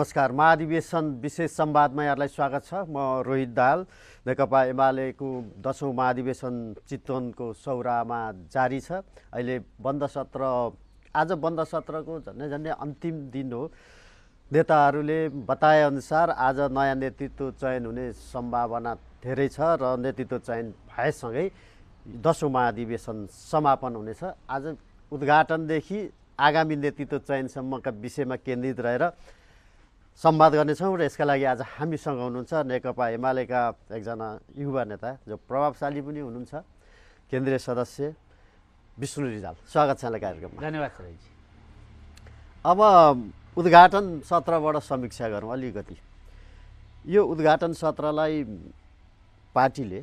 नमस्कार महाधिवेशन विशेष संवादमा यहाँलाई स्वागत छ म रोहित दाल नेकपा एमालेको दसौँ महाधिवेशन चितवनको सौरामा जारी छ अहिले बन्द सत्र आज बन्द सत्रको झन्डै झन्डै अन्तिम दिन हो नेताहरूले बताएअनुसार आज नयाँ नेतृत्व चयन हुने सम्भावना धेरै छ र नेतृत्व चयन भएसँगै दसौँ महाधिवेशन समापन हुनेछ आज उद्घाटनदेखि आगामी नेतृत्व चयनसम्मका विषयमा केन्द्रित रहेर संवाद गर्नेछौँ र यसका लागि आज हामीसँग हुनुहुन्छ नेकपा एमालेका एकजना युवा नेता जो प्रभावशाली पनि हुनुहुन्छ केन्द्रीय सदस्य विष्णु रिजाल स्वागत छ कार्यक्रममा धन्यवाद सरजी अब उद्घाटन सत्रबाट समीक्षा गरौँ अलिकति यो उद्घाटन सत्रलाई पार्टीले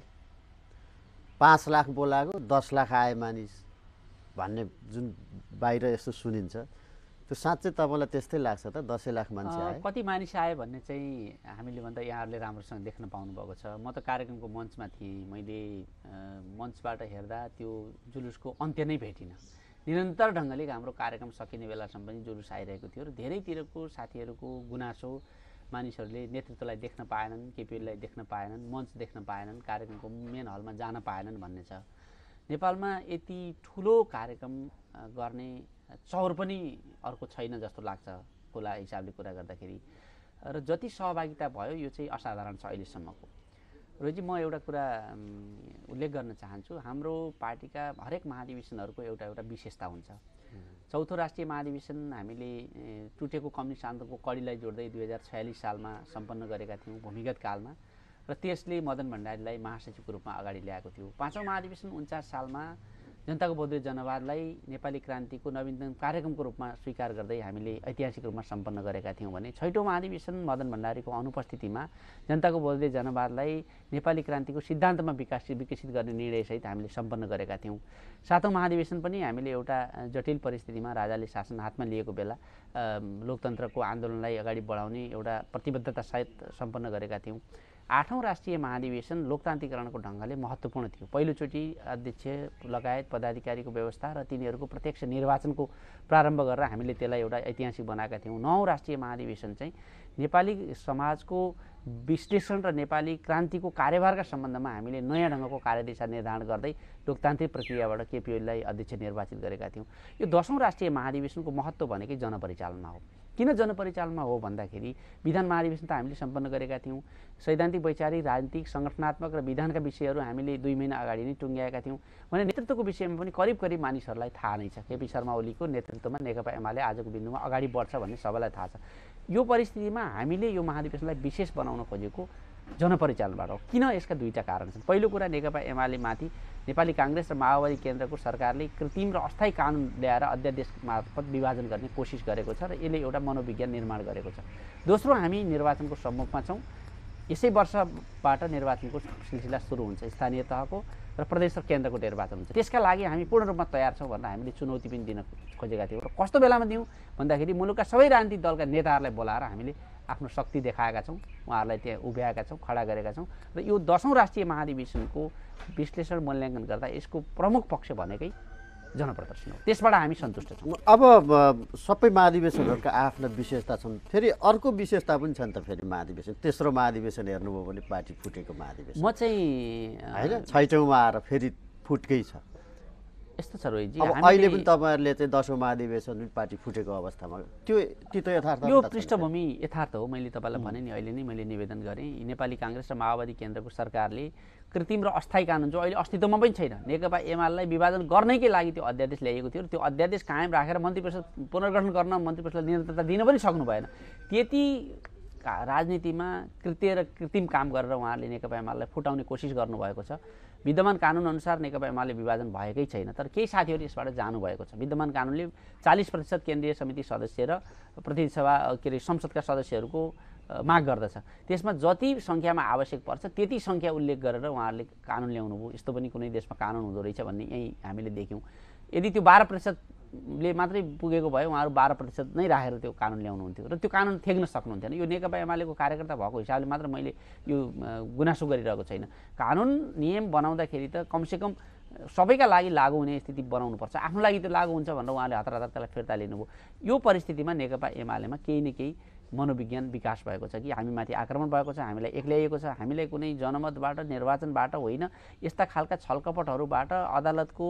पाँच लाख बोलाएको दस लाख आए मानिस भन्ने जुन बाहिर यस्तो सुनिन्छ त्यो साँच्चै तपाईँलाई त्यस्तै लाग्छ त दसैँ लाख मान्छे कति मानिस आए भन्ने चाहिँ हामीले भन्दा यहाँहरूले राम्रोसँग देख्न पाउनुभएको छ म त कार्यक्रमको मञ्चमा थिएँ मैले मञ्चबाट हेर्दा त्यो जुलुसको अन्त्य नै भेटिनँ निरन्तर ढङ्गले हाम्रो कार्यक्रम सकिने बेलासम्म पनि जुलुस आइरहेको थियो र धेरैतिरको साथीहरूको गुनासो मानिसहरूले नेतृत्वलाई देख्न पाएनन् केपिएललाई देख्न पाएनन् मञ्च देख्न पाएनन् कार्यक्रमको मेन हलमा जान पाएनन् भन्ने छ नेपालमा यति ठुलो कार्यक्रम गर्ने चौर पनि अर्को छैन जस्तो लाग्छ खोला हिसाबले कुरा गर्दाखेरि र जति सहभागिता भयो यो चाहिँ असाधारण छ अहिलेसम्मको रोजी म एउटा कुरा उल्लेख गर्न चाहन्छु हाम्रो पार्टीका हरेक महाधिवेशनहरूको एउटा एउटा विशेषता हुन्छ चौथो राष्ट्रिय महाधिवेशन हामीले टुटेको कम्युनिस्ट आन्दोलनको कडीलाई जोड्दै दुई हजार छयालिस सालमा सम्पन्न गरेका थियौँ भूमिगत कालमा र त्यसले मदन भण्डारीलाई महासचिवको रूपमा अगाडि ल्याएको थियो पाँचौँ महाधिवेशन उन्चास सालमा जनताको बौद्धिक जनवादलाई नेपाली क्रान्तिको नवीनतम कार्यक्रमको रूपमा स्वीकार गर्दै हामीले ऐतिहासिक रूपमा सम्पन्न गरेका थियौँ भने छैटौँ महाधिवेशन मदन भण्डारीको अनुपस्थितिमा जनताको बौद्धिक जनवादलाई नेपाली क्रान्तिको सिद्धान्तमा विकास विकसित गर्ने निर्णयसहित हामीले सम्पन्न गरेका थियौँ सातौँ महाधिवेशन पनि हामीले एउटा जटिल परिस्थितिमा राजाले शासन हातमा लिएको बेला लोकतन्त्रको आन्दोलनलाई अगाडि बढाउने एउटा प्रतिबद्धतासहित सम्पन्न गरेका थियौँ आठौँ राष्ट्रिय महाधिवेशन लोकतान्त्रिकरणको ढङ्गले महत्त्वपूर्ण थियो पहिलोचोटि अध्यक्ष लगायत पदाधिकारीको व्यवस्था र तिनीहरूको प्रत्यक्ष निर्वाचनको प्रारम्भ गरेर हामीले त्यसलाई एउटा ऐतिहासिक बनाएका थियौँ नौ राष्ट्रिय महाधिवेशन चाहिँ नेपाली समाजको विश्लेषण र नेपाली क्रान्तिको कार्यभारका सम्बन्धमा हामीले नयाँ ढङ्गको कार्यदिशा निर्धारण गर्दै लोकतान्त्रिक प्रक्रियाबाट केपी ओलीलाई अध्यक्ष निर्वाचित गरेका थियौँ यो दसौँ राष्ट्रिय महाधिवेशनको महत्त्व भनेकै जनपरिचालनमा हो किन जनपरिचालनमा हो भन्दाखेरि विधान महाधिवेशन त हामीले सम्पन्न गरेका थियौँ सैद्धान्तिक वैचारिक राजनीतिक सङ्गठनात्मक र विधानका विषयहरू हामीले दुई महिना अगाडि नै टुङ्ग्याएका थियौँ भने नेतृत्वको विषयमा पनि करिब करिब मानिसहरूलाई थाहा नै छ केपी शर्मा ओलीको नेतृत्वमा नेकपा एमाले आजको बिन्दुमा अगाडि बढ्छ भन्ने सबैलाई थाहा छ यो परिस्थितिमा हामीले यो महाधिवेशनलाई विशेष बनाउन खोजेको जनपरिचालनबाट हो किन यसका दुईवटा कारण छन् पहिलो कुरा नेकपा माथि नेपाली काङ्ग्रेस र माओवादी केन्द्रको सरकारले कृत्रिम र अस्थायी कानुन ल्याएर अध्यादेश मार्फत विभाजन गर्ने कोसिस गरेको छ र यसले एउटा मनोविज्ञान निर्माण गरेको छ दोस्रो हामी निर्वाचनको सम्मुखमा छौँ यसै वर्षबाट निर्वाचनको सिलसिला सुरु हुन्छ स्थानीय तहको र प्रदेश र केन्द्रको निर्वाचन हुन्छ त्यसका लागि हामी पूर्ण रूपमा तयार छौँ भनेर हामीले चुनौती पनि दिन खोजेका थियौँ र कस्तो बेलामा दिउँ भन्दाखेरि मुलुकका सबै राजनीतिक दलका नेताहरूलाई बोलाएर हामीले आफ्नो शक्ति देखाएका छौँ उहाँहरूलाई त्यहाँ उभ्याएका छौँ खडा गरेका छौँ र यो दसौँ राष्ट्रिय महाधिवेशनको विश्लेषण मूल्याङ्कन गर्दा यसको प्रमुख पक्ष भनेकै जनप्रदर्शन हो त्यसबाट हामी सन्तुष्ट छौँ अब सबै महाधिवेशनहरूका आफ्ना विशेषता छन् फेरि अर्को विशेषता पनि छन् त फेरि महाधिवेशन तेस्रो महाधिवेशन हेर्नुभयो भने पार्टी फुटेको महाधिवेशन म चाहिँ होइन छैटौँमा आएर फेरि फुटकै छ यस्तो छ रोहितजी अहिले पनि तपाईँहरूले चाहिँ दसौँ महाधिवेशन पार्टी फुटेको अवस्थामा त्यो त्यो यथार्थ यो पृष्ठभूमि यथार्थ हो मैले तपाईँलाई भने नि अहिले नै मैले निवेदन गरेँ नेपाली काङ्ग्रेस र माओवादी केन्द्रको सरकारले कृत्रिम र अस्थायी कानुन जो अहिले अस्तित्वमा पनि छैन नेकपा एमालेलाई विभाजन गर्नैकै लागि त्यो अध्यादेश ल्याइएको थियो र त्यो अध्यादेश कायम राखेर मन्त्री परिषद पुनर्गठन गर्न मन्त्री परिषदलाई निरन्तरता दिन पनि सक्नु भएन त्यति राजनीतिमा कृत्य र कृत्रिम काम गरेर उहाँहरूले नेकपा एमालेलाई फुटाउने कोसिस गर्नुभएको छ विद्यमान कानुनअनुसार नेकपा एमाले विभाजन भएकै छैन तर केही साथीहरू यसबाट जानुभएको छ विद्यमान कानुनले चालिस प्रतिशत केन्द्रीय समिति सदस्य र प्रतिनिधिसभा के अरे संसदका सदस्यहरूको माग गर्दछ त्यसमा जति सङ्ख्यामा आवश्यक पर्छ त्यति सङ्ख्या उल्लेख गरेर उहाँहरूले कानुन ल्याउनुभयो यस्तो पनि कुनै देशमा कानुन हुँदो रहेछ भन्ने यहीँ हामीले देख्यौँ यदि त्यो बाह्र प्रतिशत ले मात्रै पुगेको भए उहाँहरू बाह्र प्रतिशत नै राखेर त्यो कानुन ल्याउनुहुन्थ्यो र त्यो कानुन थ्याक्न सक्नुहुन्थेन यो नेकपा एमालेको कार्यकर्ता भएको हिसाबले मात्र मैले यो गुनासो गरिरहेको छैन कानुन नियम बनाउँदाखेरि त कमसेकम सबैका लागि लागु हुने स्थिति बनाउनुपर्छ आफ्नो लागि त लागु हुन्छ भनेर उहाँले हतार हतार त्यसलाई फिर्ता लिनुभयो यो परिस्थितिमा नेकपा एमालेमा केही न केही मनोविज्ञान विकास भएको छ कि हामीमाथि आक्रमण भएको छ हामीलाई एक्ल्याइएको छ हामीलाई कुनै जनमतबाट निर्वाचनबाट होइन यस्ता खालका छलकपटहरूबाट अदालतको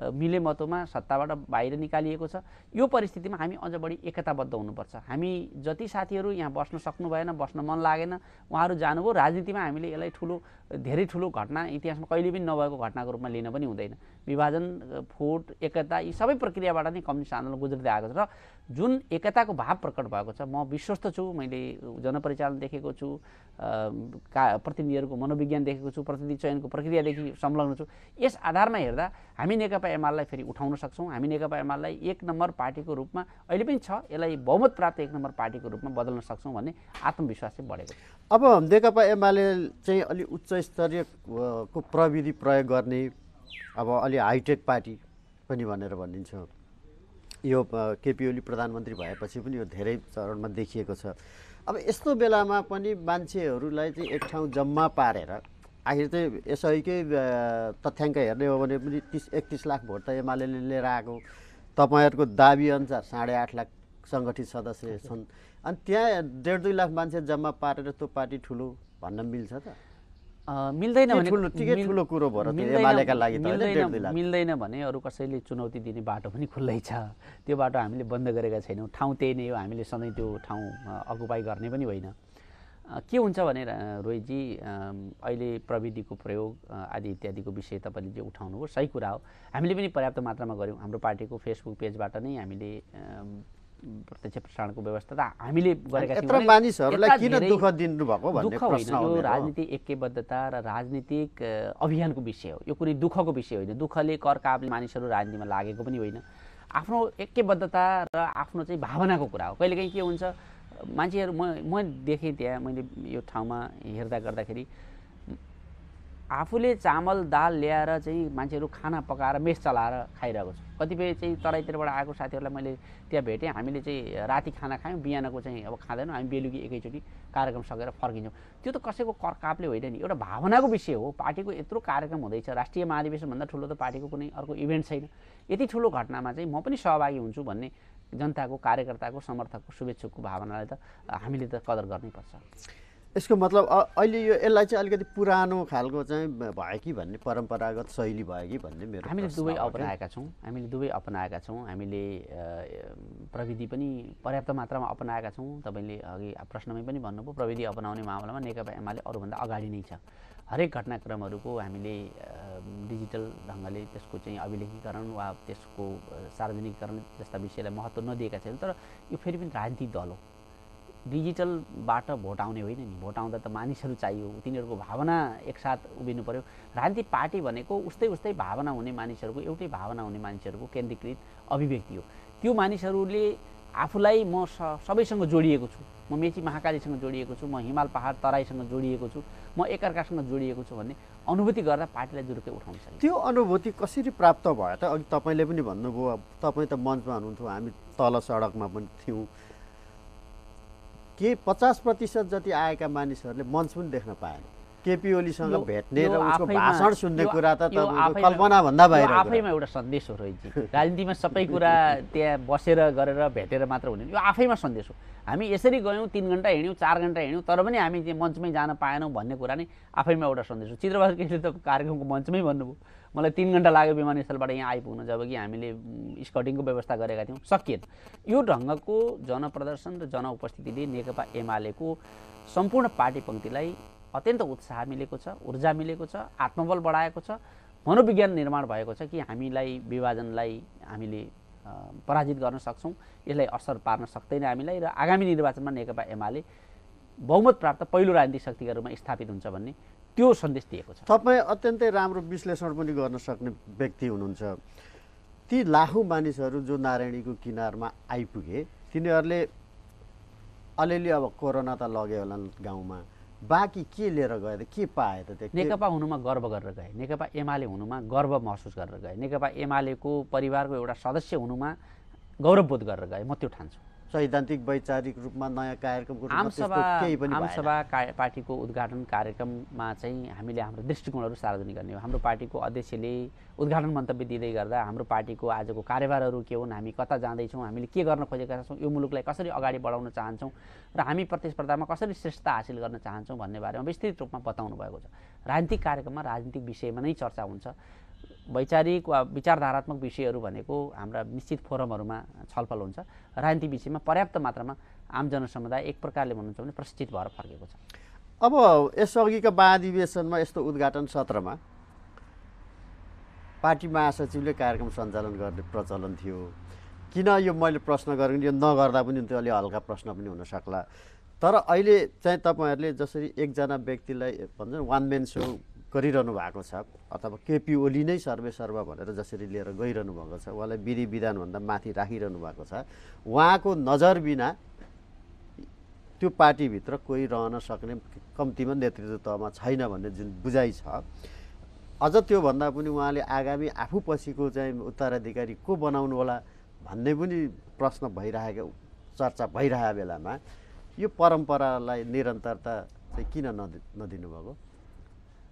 मिले मतोमा सत्ताबाट बाहिर निकालिएको छ यो परिस्थितिमा हामी अझ बढी एकताबद्ध हुनुपर्छ हामी जति साथीहरू यहाँ बस्न सक्नु भएन बस्न मन लागेन उहाँहरू जानुभयो राजनीतिमा हामीले यसलाई ठुलो धेरै ठुलो घटना इतिहासमा कहिले पनि नभएको घटनाको रूपमा लिन पनि हुँदैन विभाजन फोट एकता यी सबै प्रक्रियाबाट नै कम्युनिस्ट आन्दोलन गुज्रदै आएको छ र जुन एकताको भाव प्रकट भएको छ म विश्वस्त छु मैले जनपरिचालन देखेको छु का प्रतिनिधिहरूको मनोविज्ञान देखेको छु प्रतिनिधि चयनको प्रक्रियादेखि संलग्न छु यस आधारमा हेर्दा हामी नेकपा नेकपा एमालेलाई फेरि उठाउन सक्छौँ हामी नेकपा एमालेलाई एक नम्बर पार्टीको रूपमा अहिले पनि छ यसलाई बहुमत प्राप्त एक नम्बर पार्टीको रूपमा बदल्न सक्छौँ भन्ने आत्मविश्वास चाहिँ बढेको अब नेकपा एमाले चाहिँ अलि उच्च स्तरीयको प्रविधि प्रयोग गर्ने अब अलि हाइटेक पार्टी पनि भनेर भनिन्छ यो केपी ओली प्रधानमन्त्री भएपछि पनि यो धेरै चरणमा देखिएको छ अब यस्तो बेलामा पनि मान्छेहरूलाई चाहिँ एक ठाउँ जम्मा पारेर आखिर चाहिँ यसैकै तथ्याङ्क हेर्ने हो भने पनि तिस एकतिस लाख भोट त एमाले लिएर आएको तपाईँहरूको अनुसार साढे आठ लाख सङ्गठित सदस्य छन् अनि त्यहाँ डेढ दुई लाख मान्छे जम्मा पारेर त्यो पार्टी ठुलो भन्न मिल्छ त मिल्दैन भने ठुलो ठुलो एमालेका लागि ठिकै कुरो मिल्दैन भने अरू कसैले चुनौती दिने बाटो पनि खुल्लै छ त्यो बाटो हामीले बन्द गरेका छैनौँ ठाउँ त्यही नै हो हामीले सधैँ त्यो ठाउँ अकुपाई गर्ने पनि होइन के हुन्छ भने रोहितजी अहिले प्रविधिको प्रयोग आदि इत्यादिको विषय तपाईँले जे उठाउनुभयो सही कुरा हो हामीले पनि पर्याप्त मात्रामा गऱ्यौँ हाम्रो पार्टीको फेसबुक पेजबाट नै हामीले प्रत्यक्ष प्रसारणको व्यवस्था त हामीले गरेका दुःख होइन यो राजनीति एकैबद्धता र राजनीतिक अभियानको विषय हो यो कुनै दुःखको विषय होइन दुःखले करकापले मानिसहरू राजनीतिमा लागेको पनि होइन आफ्नो एकैबद्धता र आफ्नो चाहिँ भावनाको कुरा हो कहिलेकाहीँ के हुन्छ मान्छेहरू म म देखेँ त्यहाँ मैले यो ठाउँमा हेर्दा गर्दाखेरि आफूले चामल दाल ल्याएर चाहिँ मान्छेहरू खाना पकाएर मेस चलाएर खाइरहेको छ कतिपय चाहिँ तराईतिरबाट आएको साथीहरूलाई मैले त्यहाँ भेटेँ हामीले चाहिँ राति खाना खायौँ बिहानको चाहिँ अब खाँदैनौँ हामी बेलुकी एकैचोटि कार्यक्रम सकेर फर्किन्छौँ त्यो त कसैको करकापले होइन नि एउटा भावनाको विषय हो पार्टीको यत्रो कार्यक्रम हुँदैछ राष्ट्रिय महाधिवेशनभन्दा ठुलो त पार्टीको कुनै अर्को इभेन्ट छैन यति ठुलो घटनामा चाहिँ म पनि सहभागी हुन्छु भन्ने जनताको कार्यकर्ताको समर्थकको शुभेच्छुकको भावनालाई त हामीले त कदर गर्नैपर्छ यसको मतलब अहिले यो यसलाई चाहिँ अलिकति पुरानो खालको चाहिँ भयो कि भन्ने परम्परागत शैली भयो कि भन्ने मेरो हामीले दुवै अपनाएका छौँ हामीले दुवै अपनाएका छौँ हामीले प्रविधि पनि पर्याप्त मात्रामा अपनाएका छौँ तपाईँले अघि प्रश्नमै पनि भन्नुभयो प्रविधि अपनाउने मामलामा नेकपा एमाले अरूभन्दा अगाडि नै छ हरेक घटनाक्रमहरूको हामीले डिजिटल ढङ्गले त्यसको चाहिँ अभिलेखीकरण वा त्यसको सार्वजनिकरण जस्ता विषयलाई महत्त्व नदिएका छैनन् तर यो फेरि पनि राजनीतिक दल हो डिजिटलबाट भोट आउने होइन नि भोट आउँदा त मानिसहरू चाहियो तिनीहरूको भावना एकसाथ उभिनु पऱ्यो राजनीतिक पार्टी भनेको उस्तै उस्तै भावना हुने मानिसहरूको एउटै भावना हुने मानिसहरूको केन्द्रीकृत अभिव्यक्ति हो त्यो मानिसहरूले आफूलाई म सबैसँग जोडिएको छु म मेची महाकालीसँग जोडिएको छु म हिमाल पहाड तराईसँग जोडिएको छु म एकअर्कासँग जोडिएको छु भन्ने अनुभूति गर्दा पार्टीलाई जुरुक्कै उठाउन सक्छ त्यो अनुभूति कसरी प्राप्त भयो त अघि तपाईँले पनि भन्नुभयो अब तपाईँ त मञ्चमा हुनुहुन्थ्यो हामी तल सडकमा पनि थियौँ के पचास प्रतिशत जति आएका मानिसहरूले मञ्च पनि देख्न पाएन केपी ओलीसँग भेट्ने र उसको भाषण सुन्ने कुरा त कल्पना भन्दा बाहिर आफैमा एउटा सन्देश हो रोहितजी राजनीतिमा सबै कुरा त्यहाँ बसेर गरेर भेटेर मात्र हुने यो आफैमा सन्देश हो हामी यसरी गयौँ तिन घन्टा हिँड्यौँ चार घन्टा हिँड्यौँ तर पनि हामी त्यहाँ मञ्चमै जान पाएनौँ भन्ने कुरा नै आफैमा एउटा सन्देश हो चित्रबहादुर त कार्यक्रमको मञ्चमै भन्नुभयो मलाई तिन घन्टा लाग्यो विमानस्थलबाट यहाँ आइपुग्न जब कि हामीले स्कटिङको व्यवस्था गरेका थियौँ सकिएन यो ढङ्गको जनप्रदर्शन र जनउपस्थितिले नेकपा एमालेको सम्पूर्ण पार्टी पङ्क्तिलाई अत्यन्त उत्साह मिलेको छ ऊर्जा मिलेको छ आत्मबल बढाएको छ मनोविज्ञान निर्माण भएको छ कि हामीलाई विभाजनलाई हामीले पराजित गर्न सक्छौँ यसलाई असर पार्न सक्दैन हामीलाई र आगामी निर्वाचनमा नेकपा एमाले बहुमत प्राप्त पहिलो राजनीतिक शक्तिका रूपमा स्थापित हुन्छ भन्ने त्यो सन्देश दिएको छ तपाईँ अत्यन्तै राम्रो विश्लेषण पनि गर्न सक्ने व्यक्ति हुनुहुन्छ ती लाखौँ मानिसहरू जो नारायणीको किनारमा आइपुगे तिनीहरूले अलिअलि अब कोरोना त लग्यो होला गाउँमा बाँकी के लिएर गए त के पाए त त्यो नेकपा हुनुमा गर्व गरेर गए नेकपा एमाले हुनुमा गर्व महसुस गरेर गए नेकपा एमालेको परिवारको एउटा सदस्य हुनुमा गौरवबोध गरेर गए म त्यो ठान्छु सैद्धान्तिक वैचारिक रूपमा नयाँ कार्यक्रमको आमसभा आमसभा पार्टीको उद्घाटन कार्यक्रममा चाहिँ हामीले हाम्रो दृष्टिकोणहरू सार्वजनिक गर्ने हो हाम्रो पार्टीको अध्यक्षले उद्घाटन मन्तव्य दिँदै गर्दा हाम्रो पार्टीको आजको कार्यभारहरू के हुन् हामी कता जाँदैछौँ हामीले के गर्न खोजेका छौँ यो मुलुकलाई कसरी अगाडि बढाउन चाहन्छौँ र हामी प्रतिस्पर्धामा कसरी श्रेष्ठता हासिल गर्न चाहन्छौँ भन्ने बारेमा विस्तृत रूपमा बताउनु भएको छ राजनीतिक कार्यक्रममा राजनीतिक विषयमा नै चर्चा हुन्छ वैचारिक वा विचारधारात्मक विषयहरू भनेको हाम्रा निश्चित फोरमहरूमा छलफल हुन्छ राजनीति विषयमा पर्याप्त मात्रामा आम जनसमुदाय एक प्रकारले भन्नुहुन्छ भने प्रशिक्षित भएर फर्केको छ अब यसअघिका महाधिवेशनमा यस्तो उद्घाटन सत्रमा पार्टी महासचिवले कार्यक्रम सञ्चालन गर्ने प्रचलन थियो किन यो मैले प्रश्न गरेँ यो नगर्दा पनि त्यो अलि हल्का प्रश्न पनि हुन हुनसक्ला तर अहिले चाहिँ तपाईँहरूले जसरी एकजना व्यक्तिलाई भन्छ वान मेन सो गरिरहनु भएको छ अथवा केपी ओली नै सर्वेसर्व भनेर जसरी लिएर गइरहनु भएको छ उहाँलाई विधि विधानभन्दा माथि राखिरहनु भएको छ उहाँको नजर बिना त्यो पार्टीभित्र कोही रहन सक्ने कम्तीमा नेतृत्व तहमा छैन भन्ने जुन बुझाइ छ अझ त्योभन्दा पनि उहाँले आगामी आफू पछिको चाहिँ उत्तराधिकारी को बनाउनु होला भन्ने पनि प्रश्न भइरहेको चर्चा भइरहेको बेलामा यो परम्परालाई निरन्तरता चाहिँ किन नदि नदिनुभएको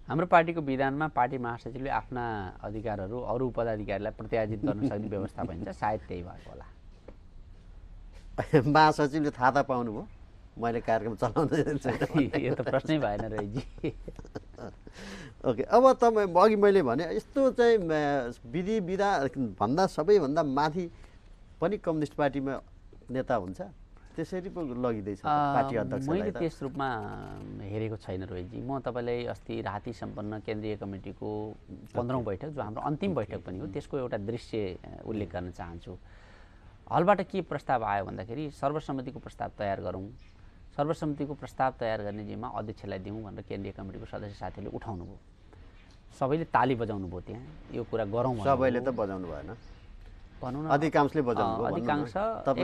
हाम्रो पार्टीको विधानमा पार्टी महासचिवले आफ्ना अधिकारहरू अरू पदाधिकारीलाई प्रत्याजित गर्न सक्ने व्यवस्था भइन्छ सायद त्यही भएको होला महासचिवले थाहा पाउनु पाउनुभयो मैले कार्यक्रम चलाउँदै यो त प्रश्नै भएन रहेजी ओके अब तपाईँ अघि मैले भने यस्तो चाहिँ विधि विधा भन्दा सबैभन्दा माथि पनि कम्युनिस्ट पार्टीमा नेता हुन्छ त्यसरी पो लगिँदैछ पार्टी अध्यक्ष मैले त्यस रूपमा हेरेको छैन रोहितजी म तपाईँलाई अस्ति राति सम्पन्न केन्द्रीय कमिटीको पन्ध्रौँ बैठक जो हाम्रो अन्तिम बैठक पनि हो त्यसको एउटा दृश्य उल्लेख गर्न चाहन्छु हलबाट के प्रस्ताव आयो भन्दाखेरि सर्वसम्मतिको प्रस्ताव तयार गरौँ सर्वसम्मतिको प्रस्ताव तयार गर्ने जिम्मा अध्यक्षलाई दिउँ भनेर केन्द्रीय कमिटीको सदस्य साथीहरूले उठाउनु भयो सबैले ताली बजाउनु भयो त्यहाँ यो कुरा गरौँ सबैले त बजाउनु भएन भनौँ न अधिकांशले अधिकांश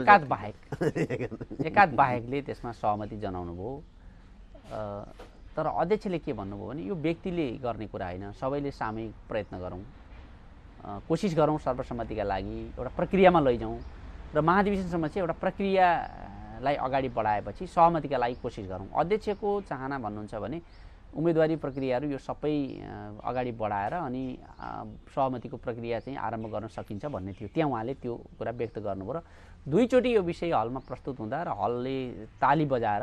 एकाध बाहेक एकाध बाहेकले त्यसमा सहमति जनाउनु भयो तर अध्यक्षले के भन्नुभयो भने यो व्यक्तिले गर्ने कुरा होइन सबैले सामूहिक प्रयत्न गरौँ कोसिस गरौँ सर्वसम्मतिका लागि एउटा प्रक्रियामा लैजाउँ र महाधिवेशनसम्म चाहिँ एउटा प्रक्रियालाई अगाडि बढाएपछि सहमतिका लागि कोसिस गरौँ अध्यक्षको चाहना भन्नुहुन्छ भने उम्मेदवारी प्रक्रियाहरू यो सबै अगाडि बढाएर अनि सहमतिको प्रक्रिया चाहिँ आरम्भ गर्न सकिन्छ भन्ने थियो त्यहाँ उहाँले त्यो कुरा व्यक्त गर्नुभयो र दुईचोटि यो विषय हलमा प्रस्तुत हुँदा र हलले ताली बजाएर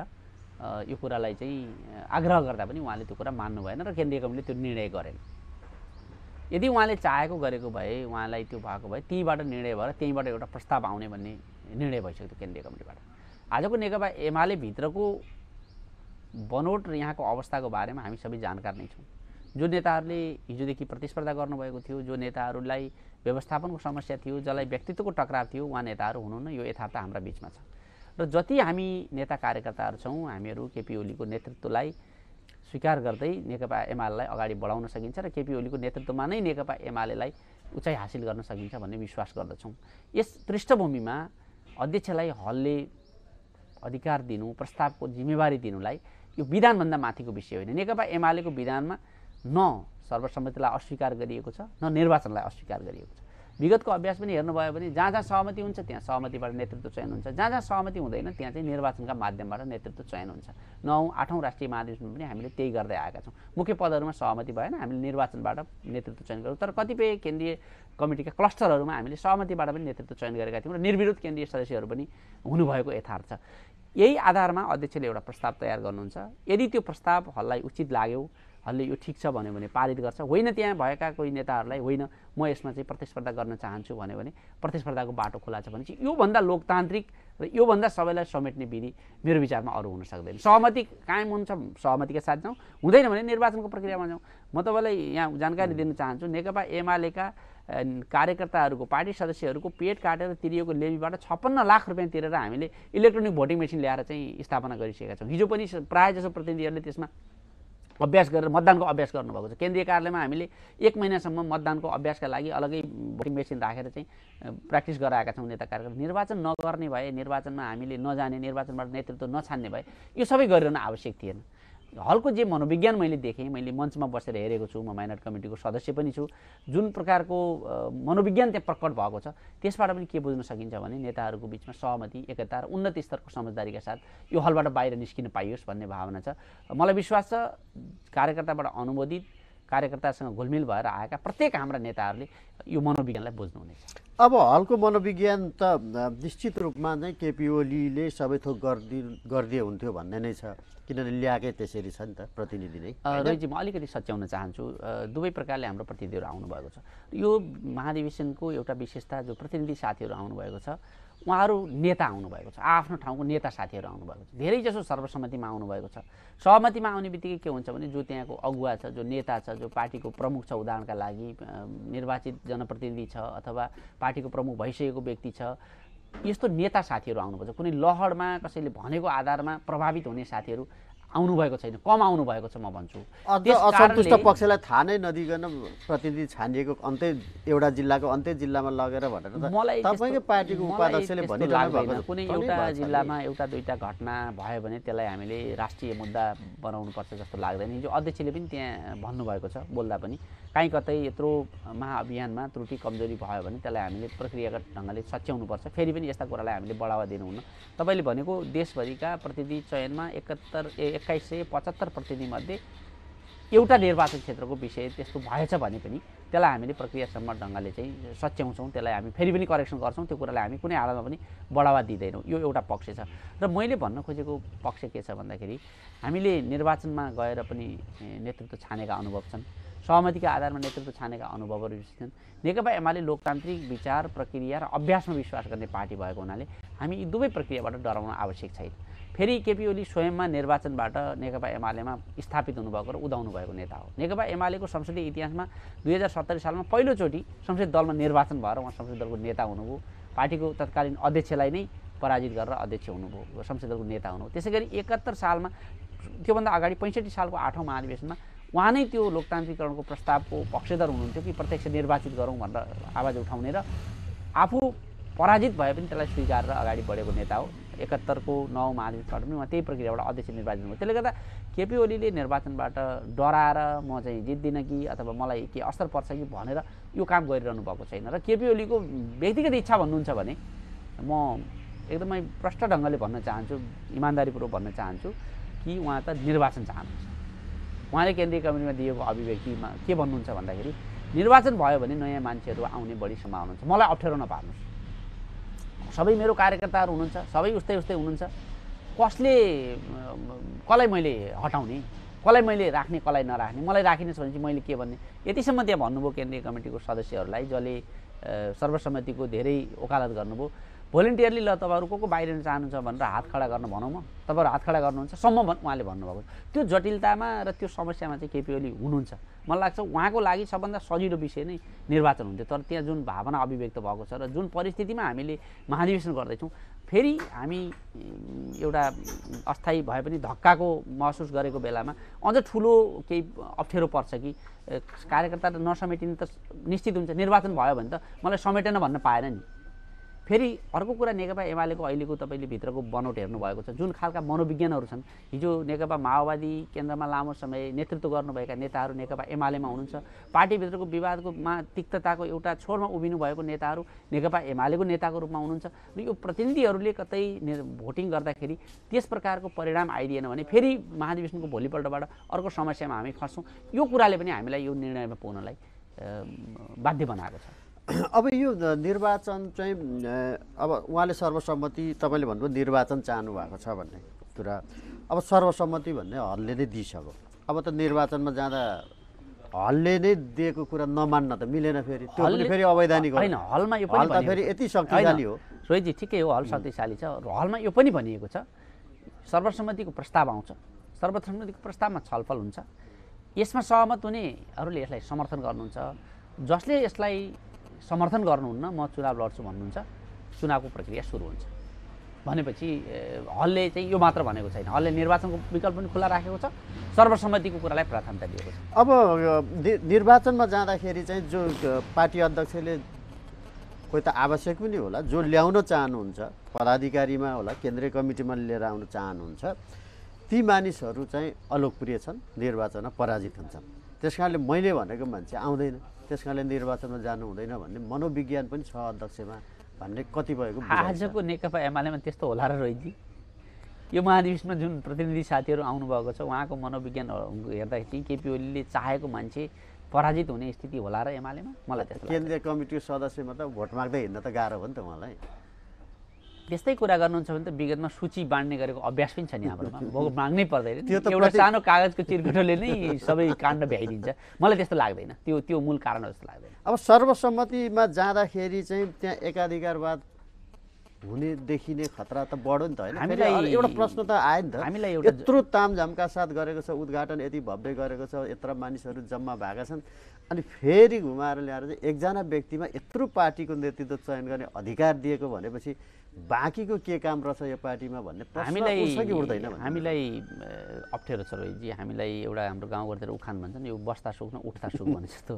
यो कुरालाई चाहिँ आग्रह गर्दा पनि उहाँले त्यो कुरा मान्नु भएन र केन्द्रीय कमिटीले त्यो निर्णय गरेन यदि उहाँले चाहेको गरेको भए उहाँलाई त्यो भएको भए त्यहीँबाट निर्णय भएर त्यहीँबाट एउटा प्रस्ताव आउने भन्ने निर्णय भइसक्यो केन्द्रीय कमिटीबाट आजको नेकपा एमाले भित्रको बनोट र यहाँको अवस्थाको बारेमा हामी सबै जानकार नै छौँ जो नेताहरूले हिजोदेखि प्रतिस्पर्धा गर्नुभएको थियो जो नेताहरूलाई व्यवस्थापनको समस्या थियो जसलाई व्यक्तित्वको टक्राव थियो उहाँ नेताहरू हुनुहुन्न यो यथार्थ हाम्रा बिचमा छ र जति हामी नेता कार्यकर्ताहरू छौँ हामीहरू केपी ओलीको नेतृत्वलाई स्वीकार गर्दै नेकपा एमालेलाई अगाडि बढाउन सकिन्छ र केपी ओलीको नेतृत्वमा नै नेकपा एमालेलाई उचाइ हासिल गर्न सकिन्छ भन्ने विश्वास गर्दछौँ यस पृष्ठभूमिमा अध्यक्षलाई हलले अधिकार दिनु प्रस्तावको जिम्मेवारी दिनुलाई यो विधानभन्दा माथिको विषय होइन नेकपा एमालेको विधानमा न सर्वसम्मतिलाई अस्वीकार गरिएको छ न निर्वाचनलाई अस्वीकार गरिएको छ विगतको अभ्यास पनि हेर्नुभयो भने जहाँ जहाँ सहमति हुन्छ त्यहाँ सहमतिबाट नेतृत्व चयन हुन्छ जहाँ जहाँ सहमति हुँदैन त्यहाँ चाहिँ निर्वाचनका माध्यमबाट नेतृत्व चयन हुन्छ नौ आठौँ राष्ट्रिय महाधिवेशनमा पनि हामीले त्यही गर्दै आएका छौँ मुख्य पदहरूमा सहमति भएन हामीले निर्वाचनबाट नेतृत्व चयन गर्यौँ तर कतिपय केन्द्रीय कमिटीका क्लस्टरहरूमा हामीले सहमतिबाट पनि नेतृत्व चयन गरेका थियौँ र निर्विरोध केन्द्रीय सदस्यहरू पनि हुनुभएको यथार्थ यही आधारमा अध्यक्षले एउटा प्रस्ताव तयार गर्नुहुन्छ यदि त्यो प्रस्ताव हललाई उचित लाग्यो हलले यो ठिक छ भन्यो भने पारित गर्छ होइन त्यहाँ भएका कोही नेताहरूलाई होइन म यसमा चाहिँ प्रतिस्पर्धा गर्न चाहन्छु भन्यो भने प्रतिस्पर्धाको बाटो खुला छ भने चाहिँ योभन्दा लोकतान्त्रिक र योभन्दा सबैलाई समेट्ने विधि मेरो विचारमा अरू हुन सक्दैन सहमति कायम हुन्छ सहमतिका साथ जाउँ हुँदैन भने निर्वाचनको प्रक्रियामा जाउँ म तपाईँलाई यहाँ जानकारी दिन चाहन्छु नेकपा एमालेका कार्यकर्ताहरूको पार्टी सदस्यहरूको पेट काटेर तिरिएको लेबीबाट छप्पन्न लाख रुपियाँ तिरेर हामीले इलेक्ट्रोनिक भोटिङ मेसिन ल्याएर चाहिँ स्थापना गरिसकेका छौँ हिजो पनि प्रायः जसो प्रतिनिधिहरूले त्यसमा अभ्यास गरेर मतदानको अभ्यास गर्नुभएको छ केन्द्रीय कार्यालयमा हामीले एक महिनासम्म मतदानको अभ्यासका लागि अलग्गै भोटिङ मेसिन राखेर चाहिँ प्र्याक्टिस गराएका छौँ नेता कार्यकर्ता निर्वाचन नगर्ने भए निर्वाचनमा हामीले नजाने निर्वाचनबाट नेतृत्व नछान्ने भए यो सबै गरिरहनु आवश्यक थिएन हलको जे मनोविज्ञान मैले देखेँ मैले मञ्चमा बसेर हेरेको छु म माइनर कमिटीको सदस्य पनि छु जुन प्रकारको मनोविज्ञान त्यहाँ प्रकट भएको छ त्यसबाट पनि के बुझ्न सकिन्छ भने नेताहरूको बिचमा सहमति एकता र उन्नत स्तरको समझदारीका साथ यो हलबाट बाहिर निस्किन पाइयोस् भन्ने भावना छ मलाई विश्वास छ कार्यकर्ताबाट अनुमोदित कार्यकर्तासँग घुलमिल भएर आएका प्रत्येक हाम्रा नेताहरूले यो मनोविज्ञानलाई बुझ्नुहुनेछ अब हालको मनोविज्ञान त निश्चित रूपमा नै केपी ओलीले सबै थोक गरिदि गरिदिए हुन्थ्यो भन्ने नै छ किनभने ल्याएकै त्यसरी छ नि त प्रतिनिधि नै रोहितजी म अलिकति सच्याउन चाहन्छु दुवै प्रकारले हाम्रो प्रतिनिधिहरू आउनुभएको छ यो महाधिवेशनको एउटा विशेषता जो प्रतिनिधि साथीहरू आउनुभएको छ उहाँहरू नेता आउनुभएको छ आफ्नो ठाउँको नेता साथीहरू आउनुभएको छ धेरैजसो सर्वसम्मतिमा आउनुभएको छ सहमतिमा आउने बित्तिकै के हुन्छ भने जो त्यहाँको अगुवा छ जो नेता छ जो पार्टीको प्रमुख छ उदाहरणका लागि निर्वाचित जनप्रतिनिधि छ अथवा पार्टीको प्रमुख भइसकेको व्यक्ति छ यस्तो नेता साथीहरू आउनुपर्छ कुनै लहरमा कसैले भनेको आधारमा प्रभावित हुने साथीहरू आउनु भएको छैन कम आउनुभएको छ म भन्छु असन्तुष्ट पक्षलाई थाहा नै नदिकन प्रतिनिधि छानिएको अन्तै एउटा जिल्लाको अन्तै जिल्लामा लगेर भनेर मलाई तपाईँकै पार्टीको उपाध्यक्षले कुनै एउटा जिल्लामा एउटा दुईवटा घटना भयो भने त्यसलाई हामीले राष्ट्रिय मुद्दा बनाउनुपर्छ जस्तो लाग्दैन हिजो अध्यक्षले पनि त्यहाँ भन्नुभएको छ बोल्दा पनि कहीँ कतै यत्रो महाअभियानमा त्रुटि कमजोरी भयो भने त्यसलाई हामीले प्रक्रियागत ढङ्गले सच्याउनुपर्छ फेरि पनि यस्ता कुरालाई हामीले बढावा दिनुहुन्न तपाईँले भनेको देशभरिका प्रतिनिधि चयनमा एकहत्तर एक एक्काइस सय पचहत्तर प्रतिनिधिमध्ये एउटा निर्वाचन क्षेत्रको विषय त्यस्तो भएछ भने पनि त्यसलाई हामीले प्रक्रियासम्म ढङ्गले चाहिँ सच्याउँछौँ त्यसलाई हामी फेरि पनि करेक्सन गर्छौँ त्यो कुरालाई हामी कुनै हालतमा पनि बढावा दिँदैनौँ यो एउटा पक्ष छ र मैले भन्न खोजेको पक्ष के छ भन्दाखेरि हामीले निर्वाचनमा गएर पनि नेतृत्व छानेका अनुभव छन् सहमतिका आधारमा नेतृत्व छानेका अनुभवहरू छन् नेकपा एमाले लोकतान्त्रिक विचार प्रक्रिया र अभ्यासमा विश्वास गर्ने पार्टी भएको हुनाले हामी यी दुवै प्रक्रियाबाट डराउन आवश्यक छैन फेरि केपी ओली स्वयंमा निर्वाचनबाट नेकपा एमालेमा स्थापित हुनुभएको र उदाउनु भएको नेता हो नेकपा एमालेको संसदीय इतिहासमा दुई हजार सत्तरी सालमा पहिलोचोटि संसदीय दलमा निर्वाचन भएर उहाँ संसदीय दलको नेता हुनुभयो पार्टीको तत्कालीन अध्यक्षलाई नै पराजित गरेर अध्यक्ष हुनुभयो संसदीय दलको नेता हुनुभयो त्यसै गरी एकहत्तर सालमा त्योभन्दा अगाडि पैँसठी सालको आठौँ महाधिवेशनमा उहाँ नै त्यो लोकतान्त्रिकरणको प्रस्तावको पक्षधर हुनुहुन्थ्यो कि प्रत्यक्ष निर्वाचित गरौँ भनेर आवाज उठाउने र आफू पराजित भए पनि त्यसलाई स्वीकारेर अगाडि बढेको नेता हो एकहत्तरको नौ महाधिवेशनबाट पनि उहाँ त्यही प्रक्रियाबाट अध्यक्ष निर्वाचित हुनुभयो त्यसले गर्दा केपी ओलीले निर्वाचनबाट डराएर म चाहिँ जित्दिनँ कि अथवा मलाई के असर पर्छ कि भनेर यो काम गरिरहनु भएको छैन र केपी ओलीको व्यक्तिगत इच्छा भन्नुहुन्छ भने म एकदमै प्रष्ट ढङ्गले भन्न चाहन्छु इमान्दारीपूर्वक भन्न चाहन्छु कि उहाँ त निर्वाचन चाहनुहुन्छ उहाँले केन्द्रीय कमिटीमा दिएको अभिव्यक्तिमा के भन्नुहुन्छ भन्दाखेरि निर्वाचन भयो भने नयाँ मान्छेहरू आउने बढी सम्भावना हुन्छ मलाई अप्ठ्यारो नपार्नुहोस् सबै मेरो कार्यकर्ताहरू हुनुहुन्छ सबै उस्तै उस्तै हुनुहुन्छ कसले कसलाई मैले हटाउने कसलाई मैले राख्ने कसलाई नराख्ने मलाई राखिनेछ भने चाहिँ मैले के भन्ने यतिसम्म त्यहाँ भन्नुभयो केन्द्रीय कमिटीको सदस्यहरूलाई जसले सर्वसम्मतिको धेरै ओकालत गर्नुभयो भोलिन्टियरली ल तपाईँहरू को को बाहिर चाहनुहुन्छ भनेर हात खडा गर्न भनौँ म तपाईँहरू हात खडा गर्नुहुन्छ सम्म उहाँले भन्नुभएको त्यो जटिलतामा र त्यो समस्यामा चाहिँ केपी ओली हुनुहुन्छ मलाई लाग्छ उहाँको लागि सबभन्दा सजिलो विषय नै निर्वाचन हुन्थ्यो तर त्यहाँ जुन भावना अभिव्यक्त भएको छ र जुन परिस्थितिमा हामीले महाधिवेशन गर्दैछौँ फेरि हामी एउटा अस्थायी भए पनि धक्काको महसुस गरेको बेलामा अझ ठुलो केही अप्ठ्यारो पर्छ कि कार्यकर्ता त नसमेटिने त निश्चित हुन्छ निर्वाचन भयो भने त मलाई समेटेन भन्न पाएन नि फेरि अर्को कुरा नेकपा एमालेको अहिलेको तपाईँले भित्रको बनौट हेर्नुभएको छ जुन खालका मनोविज्ञानहरू छन् हिजो नेकपा माओवादी केन्द्रमा लामो समय नेतृत्व गर्नुभएका नेताहरू नेकपा एमालेमा हुनुहुन्छ पार्टीभित्रको विवादकोमा तिक्तताको एउटा छोरमा उभिनु भएको नेताहरू नेकपा एमालेको नेताको रूपमा हुनुहुन्छ र यो प्रतिनिधिहरूले कतै भोटिङ गर्दाखेरि त्यस प्रकारको परिणाम आइदिएन भने फेरि महाधिवेशनको भोलिपल्टबाट अर्को समस्यामा हामी खस्छौँ यो कुराले पनि हामीलाई यो निर्णयमा पुग्नलाई बाध्य बनाएको छ अब यो निर्वाचन चाहिँ अब उहाँले सर्वसम्मति तपाईँले भन्नुभयो निर्वाचन चाहनु भएको छ भन्ने कुरा अब सर्वसम्मति भन्ने हलले नै दिइसक्यो अब त निर्वाचनमा जाँदा हलले नै दिएको कुरा नमान्न त मिलेन फेरि त्यो फेरि अवैधानिक होइन हलमा यो हल त फेरि यति शक्तिशाली हो रोहितजी ठिकै हो हल शक्तिशाली छ हलमा यो पनि भनिएको छ सर्वसम्मतिको प्रस्ताव आउँछ सर्वसम्मतिको प्रस्तावमा छलफल हुन्छ यसमा सहमत हुनेहरूले यसलाई समर्थन गर्नुहुन्छ जसले यसलाई समर्थन गर्नुहुन्न म चुनाव लड्छु भन्नुहुन्छ चुनावको प्रक्रिया सुरु हुन्छ भनेपछि हलले चाहिँ यो मात्र भनेको छैन हलले निर्वाचनको विकल्प पनि खुला राखेको छ सर्वसम्मतिको कुरालाई प्राथमिकता दिएको छ अब निर्वाचनमा जाँदाखेरि चाहिँ जो पार्टी अध्यक्षले कोही त आवश्यक पनि होला जो ल्याउन चाहनुहुन्छ पदाधिकारीमा होला केन्द्रीय कमिटीमा लिएर आउन चाहनुहुन्छ ती मानिसहरू चाहिँ अलोकप्रिय छन् निर्वाचनमा पराजित हुन्छन् त्यस कारणले मैले भनेको मान्छे आउँदैन त्यस कारणले निर्वाचनमा जानु हुँदैन भन्ने मनोविज्ञान पनि छ अध्यक्षमा भन्ने कति कतिपयको आजको नेकपा एमालेमा त्यस्तो होला र रोहितजी यो महाधिवेशनमा जुन प्रतिनिधि साथीहरू आउनुभएको छ उहाँको मनोविज्ञान हेर्दाखेरि चाहिँ केपी ओलीले चाहेको मान्छे पराजित हुने स्थिति होला र एमालेमा मलाई त्यस्तो केन्द्रीय कमिटीको सदस्यमा त भोट माग्दै हिँड्न त गाह्रो हो नि त उहाँलाई त्यस्तै कुरा गर्नुहुन्छ भने त विगतमा सूची बाँड्ने गरेको अभ्यास पनि छ नि हाम्रोमा भोग माग्नै पर्दैन त्यो एउटा सानो कागजको चिरकुटोले नै सबै काण्ड भ्याइदिन्छ मलाई त्यस्तो लाग्दैन त्यो त्यो मूल कारण जस्तो लाग्दैन अब सर्वसम्मतिमा जाँदाखेरि चाहिँ त्यहाँ एकाधिकारवाद हुने देखिने खतरा त बढ्यो नि त होइन हामीलाई एउटा प्रश्न त आयो नि त हामीलाई एउटा यत्रो तामझामका साथ गरेको छ उद्घाटन यति भव्य गरेको छ यत्र मानिसहरू जम्मा भएका छन् अनि फेरि घुमाएर ल्याएर चाहिँ एकजना व्यक्तिमा यत्रो पार्टीको नेतृत्व चयन गर्ने अधिकार दिएको भनेपछि बाँकीको के काम रहेछ यो पार्टीमा भन्ने हामीलाई हामीलाई अप्ठ्यारो छ रोहितजी हामीलाई एउटा हाम्रो गाउँघरतिर उखान भन्छ नि यो बस्दा सुक्न न उठ्दा सुख भने जस्तो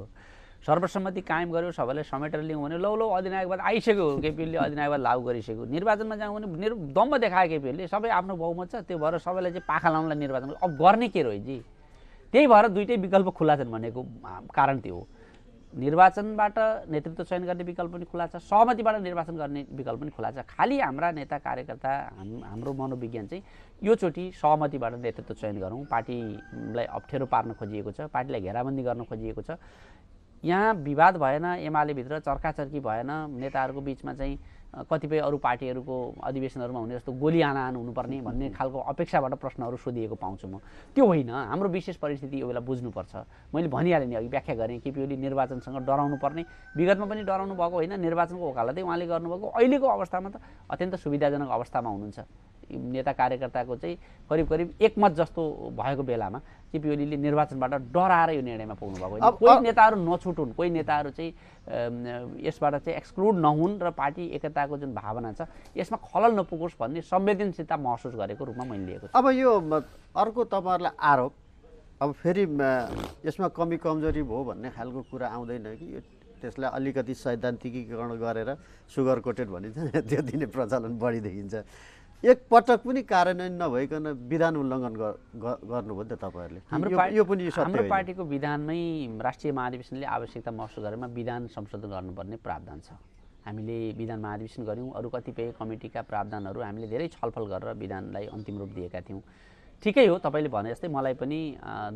सर्वसम्मति कायम गर्यो सबैलाई समेटेर ल्याउँ भने लौ लौ अधिनायकवाद आइसक्यो केपिएलले अधिनायकवाद लागू गरिसक्यो निर्वाचनमा जाउँ भने निर् दम्ब देखायो केपिएलले सबै आफ्नो बहुमत छ त्यो भएर सबैलाई चाहिँ पाखा लाउनलाई निर्वाचन अब गर्ने के रोहितजी त्यही भएर दुइटै विकल्प खुल्ला छन् भनेको कारण त्यो हो निर्वाचनबाट नेतृत्व चयन गर्ने विकल्प पनि खुला छ सहमतिबाट निर्वाचन गर्ने विकल्प पनि खुला छ खालि हाम्रा नेता कार्यकर्ता हाम हाम्रो मनोविज्ञान चाहिँ योचोटि सहमतिबाट नेतृत्व चयन गरौँ पार्टीलाई अप्ठ्यारो पार्न खोजिएको छ पार्टीलाई घेराबन्दी गर्न खोजिएको छ यहाँ विवाद भएन एमाले भित्र चर्काचर्की भएन नेताहरूको बिचमा चाहिँ कतिपय अरू पार्टीहरूको अधिवेशनहरूमा हुने जस्तो गोली आनाआन हुनुपर्ने भन्ने खालको अपेक्षाबाट प्रश्नहरू सोधिएको पाउँछु म त्यो होइन हाम्रो विशेष परिस्थिति यो बेला बुझ्नुपर्छ मैले भनिहालेँ नि अघि व्याख्या गरेँ केपी ओली निर्वाचनसँग डराउनु पर्ने विगतमा पनि डराउनु भएको होइन निर्वाचनको वकालतै उहाँले गर्नुभएको अहिलेको अवस्थामा त अत्यन्त सुविधाजनक अवस्थामा हुनुहुन्छ नेता कार्यकर्ताको चाहिँ करिब करिब एकमत जस्तो भएको बेलामा केपी ओलीले निर्वाचनबाट डराएर यो निर्णयमा पुग्नु भएको कोही नेताहरू नछुटुन् कोही नेताहरू चाहिँ यसबाट चाहिँ एक्सक्लुड नहुन् र पार्टी एकताको जुन भावना छ यसमा खलल नपुगोस् भन्ने संवेदनशीलता महसुस गरेको रूपमा मैले लिएको छु अब यो अर्को तपाईँहरूलाई आरोप अब फेरि यसमा कमी कमजोरी भयो भन्ने खालको कुरा आउँदैन कि यो त्यसलाई अलिकति सैद्धान्तिकीकरण गरेर सुगर कोटेड भनिन्छ त्यो दिने प्रचलन बढी देखिन्छ एक पटक पनि कार्यान्वयन नभइकन विधान उल्लङ्घन गर्नुभयो नि त तपाईँहरूले हाम्रो यो पनि हाम्रो पार्टीको विधानमै राष्ट्रिय महाधिवेशनले आवश्यकता महसुस गरेमा विधान संशोधन गर्नुपर्ने प्रावधान छ हामीले विधान महाधिवेशन गऱ्यौँ अरू कतिपय कमिटीका प्रावधानहरू हामीले धेरै छलफल गरेर विधानलाई अन्तिम रूप दिएका थियौँ ठिकै हो तपाईँले भने जस्तै मलाई पनि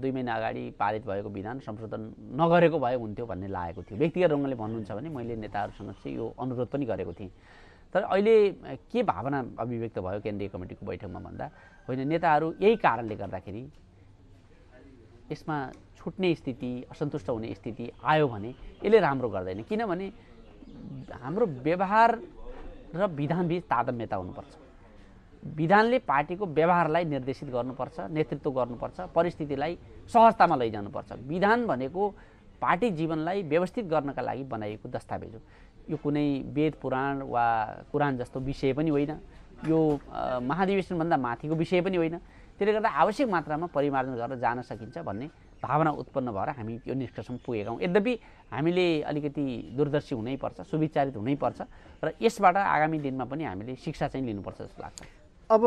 दुई महिना अगाडि पारित भएको विधान संशोधन नगरेको भए हुन्थ्यो भन्ने लागेको थियो व्यक्तिगत रङ्गले भन्नुहुन्छ भने मैले नेताहरूसँग चाहिँ यो अनुरोध पनि गरेको थिएँ तर अहिले के भावना अभिव्यक्त भयो केन्द्रीय कमिटीको बैठकमा भन्दा होइन नेताहरू यही कारणले गर्दाखेरि यसमा छुट्ने स्थिति असन्तुष्ट हुने स्थिति आयो भने यसले राम्रो गर्दैन किनभने हाम्रो व्यवहार र विधानबिच तादम्यता हुनुपर्छ विधानले पार्टीको व्यवहारलाई निर्देशित गर्नुपर्छ नेतृत्व गर्नुपर्छ परिस्थितिलाई सहजतामा लैजानुपर्छ विधान भनेको पार्टी जीवनलाई व्यवस्थित गर्नका लागि बनाइएको दस्तावेज हो यो कुनै वेद पुराण वा कुरान जस्तो विषय पनि होइन यो महाधिवेशनभन्दा माथिको विषय पनि होइन त्यसले गर्दा आवश्यक मात्रामा परिमार्जन गरेर जान सकिन्छ भन्ने भावना उत्पन्न भएर हामी यो निष्कर्षमा पुगेका हौँ यद्यपि हामीले अलिकति दूरदर्शी हुनैपर्छ सुविचारित हुनैपर्छ र यसबाट आगामी दिनमा पनि हामीले शिक्षा चाहिँ लिनुपर्छ जस्तो लाग्छ अब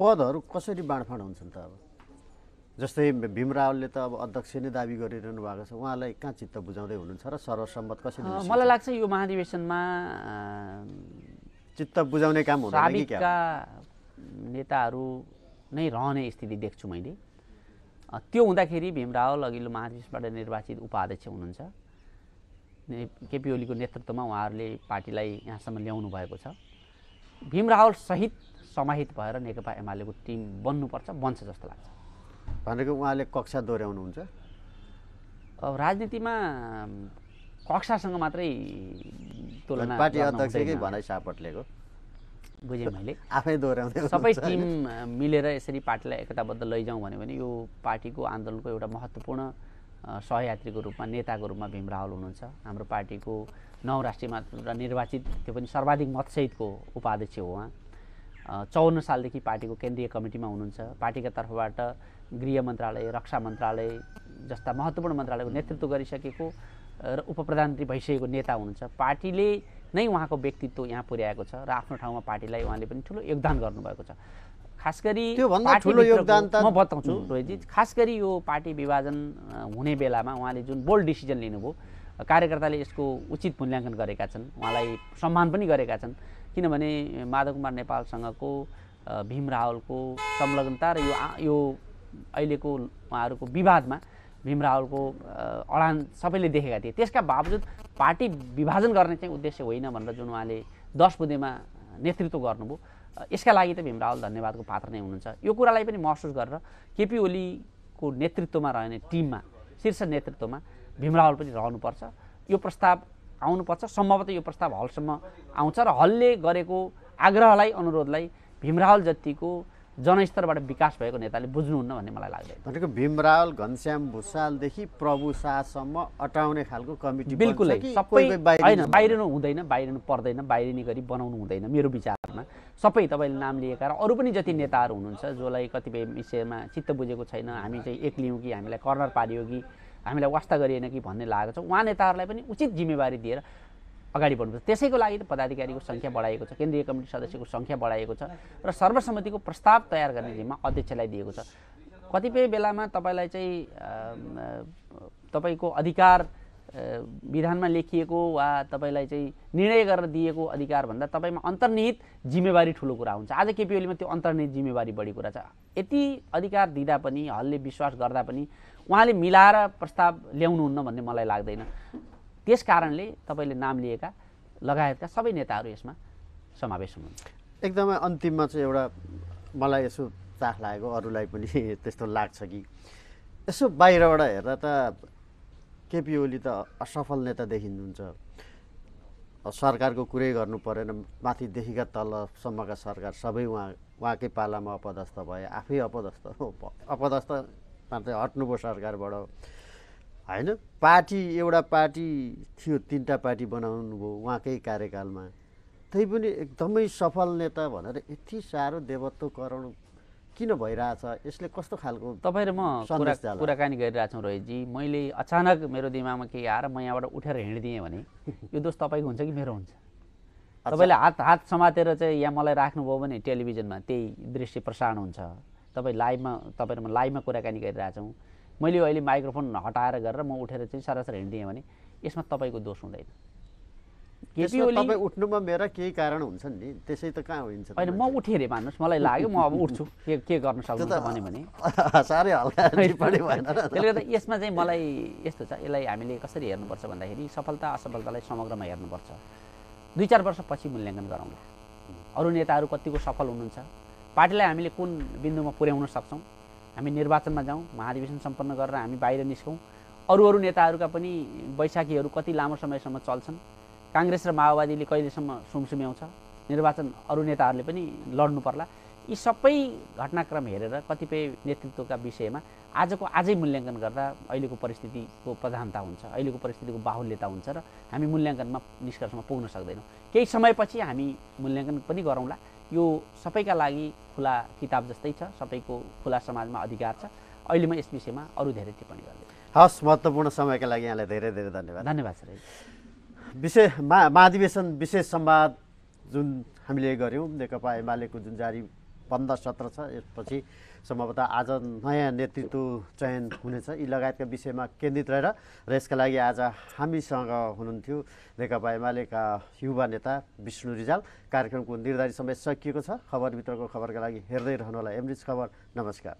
पदहरू कसरी बाँडफाँड हुन्छन् त अब जस्तै रावलले त अब अध्यक्ष नै दावी गरिरहनु भएको छ उहाँलाई कहाँ चित्त बुझाउँदै हुनुहुन्छ र सर्वसम्मत कसरी मलाई लाग्छ यो महाधिवेशनमा चित्त बुझाउने काम साबिकका नेताहरू नै रहने स्थिति देख्छु मैले त्यो हुँदाखेरि रावल अघिल्लो महाधिवेशबाट निर्वाचित उपाध्यक्ष हुनुहुन्छ केपी ओलीको नेतृत्वमा उहाँहरूले पार्टीलाई यहाँसम्म ल्याउनु भएको छ भीमरावल सहित समाहित भएर नेकपा एमालेको टिम बन्नुपर्छ बन्छ जस्तो लाग्छ भनेको उहाँले कक्षा दोहोऱ्याउनुहुन्छ अब राजनीतिमा कक्षासँग मात्रै तुलना पार्टी अध्यक्षकै भनाइ सापटलेको बुझेँ मैले आफै दोहोऱ्याउँदै सबै टिम मिलेर यसरी पार्टीलाई एकताबद्ध लैजाउँ भने भने यो पार्टीको आन्दोलनको एउटा महत्त्वपूर्ण सहयात्रीको रूपमा नेताको रूपमा भीम रावल हुनुहुन्छ हाम्रो पार्टीको नौ राष्ट्रियमा मात्र निर्वाचित त्यो पनि सर्वाधिक मतसहितको उपाध्यक्ष हो उहाँ चौन्न सालदेखि पार्टीको केन्द्रीय कमिटीमा हुनुहुन्छ पार्टीका तर्फबाट गृह मन्त्रालय रक्षा मन्त्रालय जस्ता महत्त्वपूर्ण मन्त्रालयको नेतृत्व गरिसकेको र उप प्रधानमन्त्री भइसकेको नेता हुनुहुन्छ पार्टीले नै उहाँको व्यक्तित्व यहाँ पुर्याएको छ र आफ्नो ठाउँमा पार्टीलाई उहाँले पनि ठुलो योगदान गर्नुभएको छ खास गरी म बताउँछु रोहितजी खास गरी यो पार्टी विभाजन हुने बेलामा उहाँले जुन बोल्ड डिसिजन लिनुभयो कार्यकर्ताले यसको उचित मूल्याङ्कन गरेका छन् उहाँलाई सम्मान पनि गरेका छन् किनभने माधव कुमार नेपालसँगको भीम रावलको संलग्नता र यो यो अहिलेको उहाँहरूको विवादमा भीमरावलको रावलको अडान सबैले देखेका थिए त्यसका बावजुद पार्टी विभाजन गर्ने चाहिँ उद्देश्य होइन भनेर जुन उहाँले दस बुधेमा नेतृत्व गर्नुभयो यसका लागि त भीमरावल धन्यवादको पात्र नै हुनुहुन्छ यो कुरालाई पनि महसुस गरेर केपी ओलीको नेतृत्वमा रहने टिममा शीर्ष नेतृत्वमा भीमरावल रावल पनि रहनुपर्छ यो प्रस्ताव आउनुपर्छ सम्भवतः यो प्रस्ताव हलसम्म आउँछ र हलले गरेको आग्रहलाई अनुरोधलाई भीमरावल जतिको जनस्तरबाट विकास भएको नेताले बुझ्नुहुन्न भन्ने मलाई लाग्दैन भनेको भीमरावल घनश्याम भुषालदेखि प्रभु शाहसम्म अटाउने खालको कमिटी बिल्कुलै सबै होइन बाहिरिनु हुँदैन बाहिर पर्दैन बाहिरिने गरी बनाउनु हुँदैन मेरो विचारमा सबै तपाईँले नाम लिएका र अरू पनि जति नेताहरू हुनुहुन्छ जसलाई कतिपय विषयमा चित्त बुझेको छैन हामी चाहिँ एक्लियौँ कि हामीलाई कर्नर पारियो कि हामीलाई वास्ता गरिएन कि भन्ने लागेको छ उहाँ नेताहरूलाई पनि उचित जिम्मेवारी दिएर अगाडि बढ्नुपर्छ त्यसैको लागि त पदाधिकारीको सङ्ख्या बढाएको छ केन्द्रीय कमिटी सदस्यको सङ्ख्या बढाएको छ र सर्वसम्मतिको प्रस्ताव तयार गर्ने जिम्मा अध्यक्षलाई दिएको छ कतिपय बेलामा तपाईँलाई चाहिँ तपाईँको अधिकार विधानमा लेखिएको वा तपाईँलाई चाहिँ निर्णय गरेर दिएको अधिकारभन्दा तपाईँमा अन्तर्निहित जिम्मेवारी ठुलो कुरा हुन्छ आज केपी ओलीमा त्यो अन्तर्निहित जिम्मेवारी बढी कुरा छ यति अधिकार दिँदा पनि हलले विश्वास गर्दा पनि उहाँले मिलाएर प्रस्ताव ल्याउनुहुन्न भन्ने मलाई लाग्दैन त्यस कारणले तपाईँले नाम लिएका लगायतका सबै नेताहरू यसमा समावेश हुनुहुन्छ एकदमै अन्तिममा चाहिँ एउटा मलाई यसो चाख लागेको अरूलाई पनि त्यस्तो लाग्छ कि यसो बाहिरबाट हेर्दा त केपी ओली त असफल नेता देखिनुहुन्छ सरकारको कुरै गर्नु परेन माथिदेखिका तलसम्मका सरकार सबै उहाँ उहाँकै पालामा अपदस्थ भए आफै अपदस्थ अपदस्थ मात्रै हट्नुभयो सरकारबाट होइन पार्टी एउटा पार्टी थियो तिनवटा पार्टी बनाउनु भयो उहाँकै कार्यकालमा त्यही पनि एकदमै सफल नेता भनेर यति साह्रो देवत्वकरण किन भइरहेछ यसले कस्तो खालको तपाईँ र म कुराकानी गरिरहेछौँ रोहितजी मैले अचानक मेरो दिमागमा केही आएर म यहाँबाट उठेर हिँडिदिएँ भने यो दोष तपाईँको हुन्छ कि मेरो हुन्छ तपाईँले हात हात समातेर चाहिँ यहाँ मलाई राख्नुभयो भने टेलिभिजनमा त्यही दृश्य प्रसारण हुन्छ तपाईँ लाइभमा तपाईँ र म लाइभमा कुराकानी गरिरहेछौँ मैले अहिले माइक्रोफोन हटाएर गरेर म उठेर चाहिँ सरासर हिँडिदिएँ भने यसमा तपाईँको दोष हुँदैन तपाईँ उठ्नुमा मेरा केही कारण हुन्छ नि त्यसै त कहाँ हुन्छ होइन म उठेँ अरे मान्नुहोस् मलाई लाग्यो म अब उठ्छु के के गर्न सक्छु भने भने साह्रै हल्का त्यसले गर्दा यसमा चाहिँ मलाई यस्तो छ यसलाई हामीले कसरी हेर्नुपर्छ भन्दाखेरि सफलता असफलतालाई समग्रमा हेर्नुपर्छ दुई चार वर्षपछि मूल्याङ्कन गरौँला अरू नेताहरू कतिको सफल हुनुहुन्छ पार्टीलाई हामीले कुन बिन्दुमा पुर्याउन सक्छौँ हामी निर्वाचनमा जाउँ महाधिवेशन सम्पन्न गरेर हामी बाहिर निस्कौँ अरू अरू नेताहरूका पनि वैशाखीहरू कति लामो समयसम्म चल्छन् काङ्ग्रेस र माओवादीले कहिलेसम्म सुमसुम्याउँछ निर्वाचन अरू नेताहरूले पनि लड्नु पर्ला यी सबै घटनाक्रम हेरेर कतिपय नेतृत्वका विषयमा आजको आजै मूल्याङ्कन गर्दा अहिलेको परिस्थितिको प्रधानता हुन्छ अहिलेको परिस्थितिको बाहुल्यता हुन्छ र हामी मूल्याङ्कनमा निष्कर्षमा पुग्न सक्दैनौँ केही समयपछि हामी मूल्याङ्कन पनि गरौँला यो सबैका लागि खुला किताब जस्तै छ सबैको खुला समाजमा अधिकार छ अहिले म यस विषयमा अरू धेरै टिप्पणी गर्दै हस् महत्त्वपूर्ण समयका लागि यहाँलाई धेरै धेरै धन्यवाद धन्यवाद सर विशेष मा महाधिवेशन विशेष संवाद जुन हामीले गऱ्यौँ नेकपा एमालेको जुन जारी पन्ध्र सत्र छ यसपछि सम्भवतः आज नयाँ नेतृत्व चयन हुनेछ यी लगायतका विषयमा केन्द्रित रहेर र यसका लागि आज हामीसँग हुनुहुन्थ्यो नेकपा एमालेका युवा नेता विष्णु रिजाल कार्यक्रमको निर्धारित समय सकिएको छ खबरभित्रको खबरका लागि हेर्दै रहनुहोला एमरिज खबर नमस्कार